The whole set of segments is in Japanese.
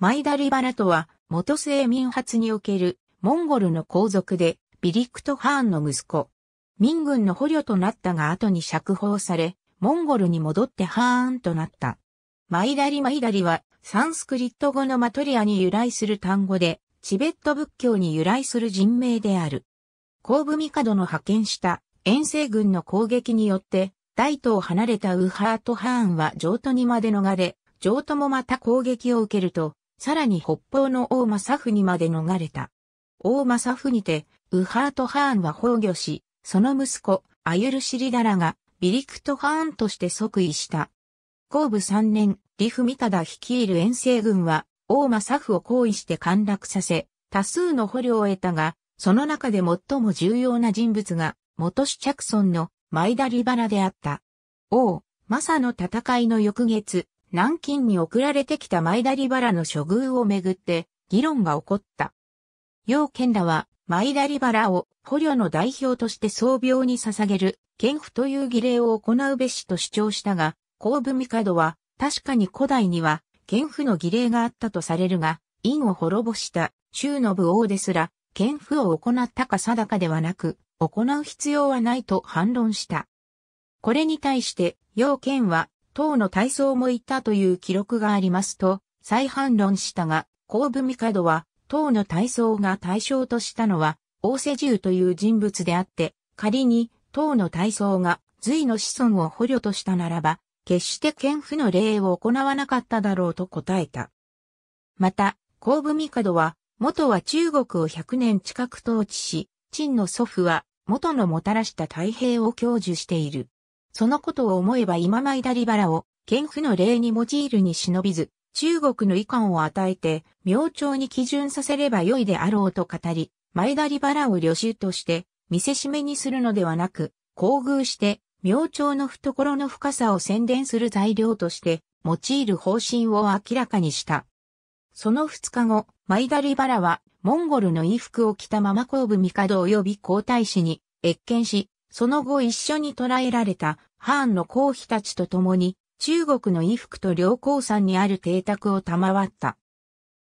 マイダリバラとは、元清民発における、モンゴルの皇族で、ビリクト・ハーンの息子。民軍の捕虜となったが後に釈放され、モンゴルに戻ってハーンとなった。マイダリマイダリは、サンスクリット語のマトリアに由来する単語で、チベット仏教に由来する人名である。後部ドの派遣した遠征軍の攻撃によって、大東を離れたウハート・ハーンは上都にまで逃れ、上都もまた攻撃を受けると、さらに北方の大政にまで逃れた。大政にて、ウハート・ハーンは崩御し、その息子、アユルシリダラが、ビリクト・ハーンとして即位した。後部3年、リフ・ミタダ率いる遠征軍は、大政を行為して陥落させ、多数の捕虜を得たが、その中で最も重要な人物が、元市着村のマイダリバラであった。王、マサの戦いの翌月、南京に送られてきた前田利原の処遇をめぐって議論が起こった。楊賢らは前田利原を捕虜の代表として創病に捧げる献譜という儀礼を行うべしと主張したが、後部帝は確かに古代には献譜の儀礼があったとされるが、院を滅ぼした中の武王ですら献譜を行ったか定かではなく、行う必要はないと反論した。これに対して、要件は唐の体操もいたという記録がありますと、再反論したが、後部帝は、唐の体操が対象としたのは、大世重という人物であって、仮に、唐の体操が、隋の子孫を捕虜としたならば、決して剣譜の礼を行わなかっただろうと答えた。また、後部帝は、元は中国を100年近く統治し、陳の祖父は、元のもたらした太平を享受している。そのことを思えば今前田利原を、剣譜の礼に用いるに忍びず、中国の遺憾を与えて、明朝に基準させればよいであろうと語り、前田利原を旅衆として、見せしめにするのではなく、厚遇して、明朝の懐の深さを宣伝する材料として、用いる方針を明らかにした。その2日後、マイダリバラは、モンゴルの衣服を着たまま後部帝及び皇太子に、謁見し、その後一緒に捕らえられたハーンの公妃たちと共に中国の衣服と良好山にある邸宅を賜った。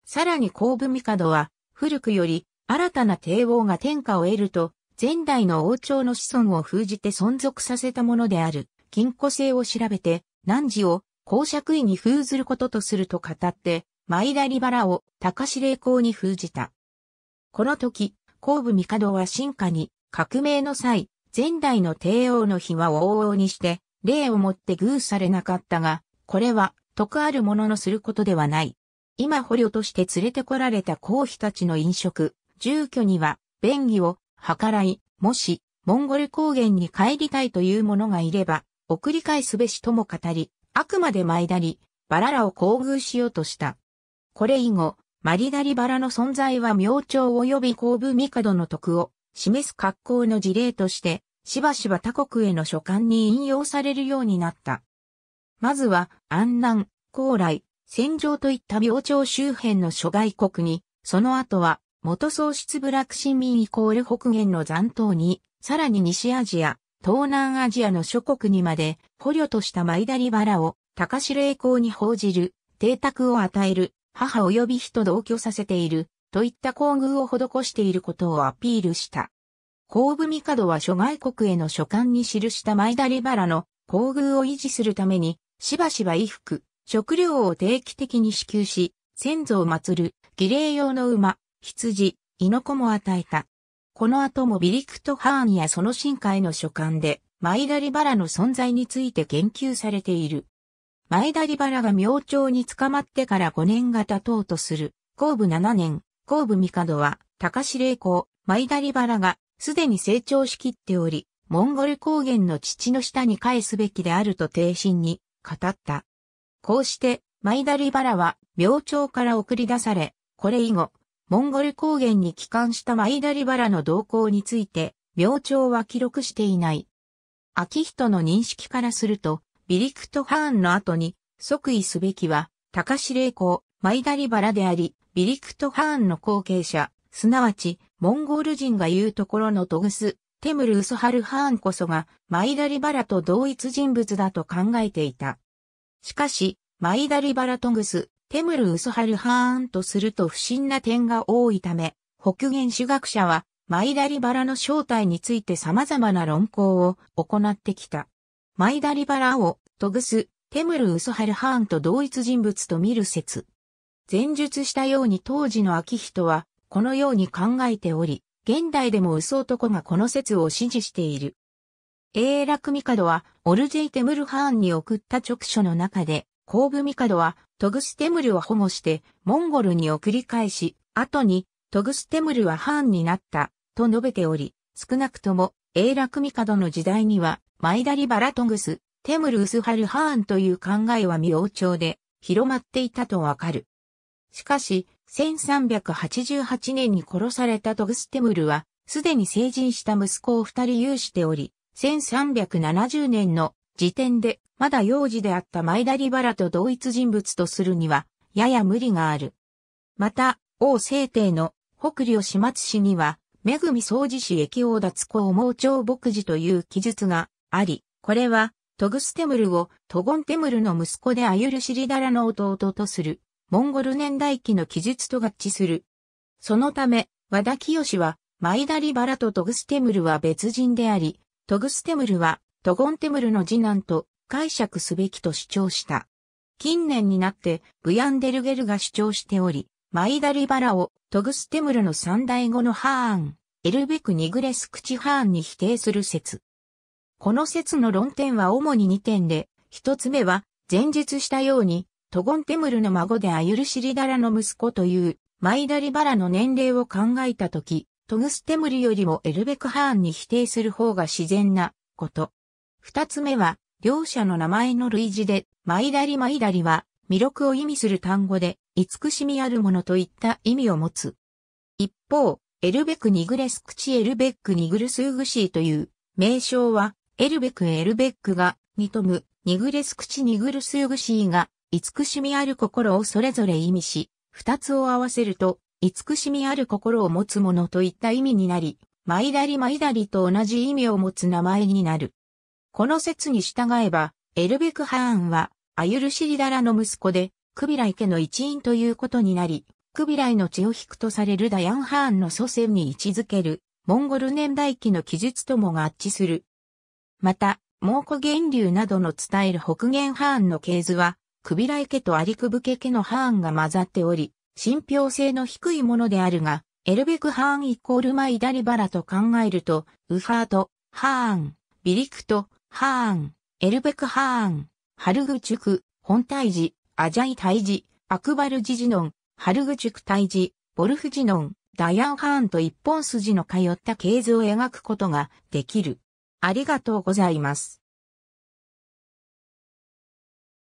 さらに後部帝は古くより新たな帝王が天下を得ると前代の王朝の子孫を封じて存続させたものである金庫制を調べて汝を公爵位に封ずることとすると語って、前田利原を高司令公に封じた。この時、後部帝は進化に革命の際、前代の帝王の日は往々にして、礼をもって偶されなかったが、これは、徳あるもののすることではない。今捕虜として連れてこられた皇妃たちの飲食、住居には、便宜を、計らい、もし、モンゴル高原に帰りたいという者がいれば、送り返すべしとも語り、あくまで前だり、バラらを厚遇しようとした。これ以後、マリダリバラの存在は明朝及び後部帝の徳を示す格好の事例として、しばしば他国への書簡に引用されるようになった。まずは、安南、高来、戦場といった明朝周辺の諸外国に、その後は、元喪失部落市民イコール北限の残党に、さらに西アジア、東南アジアの諸国にまで、捕虜としたマイダリバラを、高城栄光に報じる、邸宅を与える、母及び人同居させている、といった厚遇を施していることをアピールした。後部帝は諸外国への書簡に記した前田利バラの厚遇を維持するために、しばしば衣服、食料を定期的に支給し、先祖を祀る儀礼用の馬、羊、猪子も与えた。この後もビリクト・ハーンやその深海の書簡で、マイダリバラの存在について言及されている。マイダリバラが明朝に捕まってから5年が経とうとする、後部7年、後部帝は、高志公、マイダリバラが、すでに成長しきっており、モンゴル高原の父の下に返すべきであると定心に語った。こうして、マイダリバラは明朝から送り出され、これ以後、モンゴル高原に帰還したマイダリバラの動向について、明朝は記録していない。秋人の認識からすると、ビリクトハーンの後に即位すべきは、高司麗公、マイダリバラであり、ビリクト・ハーンの後継者、すなわち、モンゴール人が言うところのトグス、テムル・ウソハル・ハーンこそが、マイダリバラと同一人物だと考えていた。しかし、マイダリバラトグス、テムル・ウソハル・ハーンとすると不審な点が多いため、北元主学者は、マイダリバラの正体について様々な論考を行ってきた。マイダリバラを、トグス、テムル・ウソハル・ハーンと同一人物と見る説。前述したように当時の秋人は、このように考えており、現代でも嘘男がこの説を支持している。英楽帝は、オルジェイテムルハーンに送った直書の中で、後部帝は、トグステムルを保護して、モンゴルに送り返し、後に、トグステムルはハーンになった、と述べており、少なくとも、英楽帝の時代には、マイダリバラトグス、テムルウスハルハーンという考えは未王朝で、広まっていたとわかる。しかし、1388年に殺されたトグステムルは、すでに成人した息子を二人有しており、1370年の時点で、まだ幼児であったマイダリバラと同一人物とするには、やや無理がある。また、王聖帝の北領始末氏には、めぐみ掃除氏駅王脱公盲腸牧児という記述があり、これは、トグステムルをトゴンテムルの息子でアユルシリダラの弟とするモンゴル年代記の記述と合致する。そのため、和田清は、マイダリバラとトグステムルは別人であり、トグステムルは、トゴンテムルの次男と解釈すべきと主張した。近年になって、ブヤンデルゲルが主張しており、マイダリバラをトグステムルの三代後のハーン、エルベク・ニグレス・クチハーンに否定する説。この説の論点は主に2点で、1つ目は、前述したように、トゴンテムルの孫でアユルシリダラの息子という、マイダリバラの年齢を考えたとき、トグステムルよりもエルベクハーンに否定する方が自然なこと。二つ目は、両者の名前の類似で、マイダリマイダリは、魅力を意味する単語で、慈しみあるものといった意味を持つ。一方、エルベクニグレスクチエルベックニグルスーグシーという名称は、エルベクエルベックが、ニトム、ニグレスクチニグルスーグシーが、慈しみある心をそれぞれ意味し、二つを合わせると、慈しみある心を持つ者といった意味になり、マイダリマイダリと同じ意味を持つ名前になる。この説に従えば、エルベクハーンは、アユルシリダラの息子で、クビライ家の一員ということになり、クビライの血を引くとされるダヤンハーンの祖先に位置づける、モンゴル年代記の記述とも合致する。また、蒙古源流などの伝える北元ハーンの系図は、クビライ家とアリクブケ家のハーンが混ざっており、信憑性の低いものであるが、エルベクハーンイコールマイダリバラと考えると、ウハート、ハーン、ビリクト、ハーン、エルベクハーン、ハルグチュク、本大寺、アジャイ大寺、アクバルジジノン、ハルグチュク大寺、ボルフジノン、ダヤンハーンと一本筋の通った系図を描くことができる。ありがとうございます。